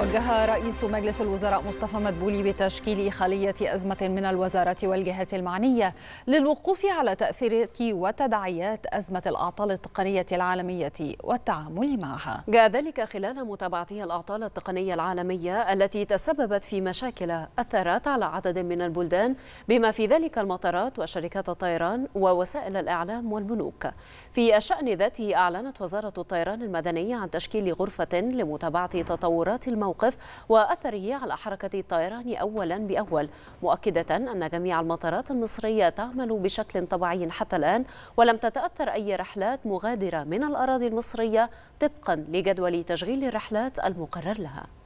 وجه رئيس مجلس الوزراء مصطفى مدبولي بتشكيل خلية أزمة من الوزارة والجهات المعنية للوقوف على تأثيرات وتداعيات أزمة الأعطال التقنية العالمية والتعامل معها. جاء ذلك خلال متابعته الأعطال التقنية العالمية التي تسببت في مشاكل أثرت على عدد من البلدان بما في ذلك المطارات وشركات الطيران ووسائل الإعلام والبنوك. في الشأن ذاته أعلنت وزارة الطيران المدني عن تشكيل غرفة لمتابعة تطورات الموارد الموقف وأثره على حركة الطيران أولا بأول مؤكدة أن جميع المطارات المصرية تعمل بشكل طبيعي حتى الآن ولم تتأثر أي رحلات مغادرة من الأراضي المصرية طبقا لجدول تشغيل الرحلات المقرر لها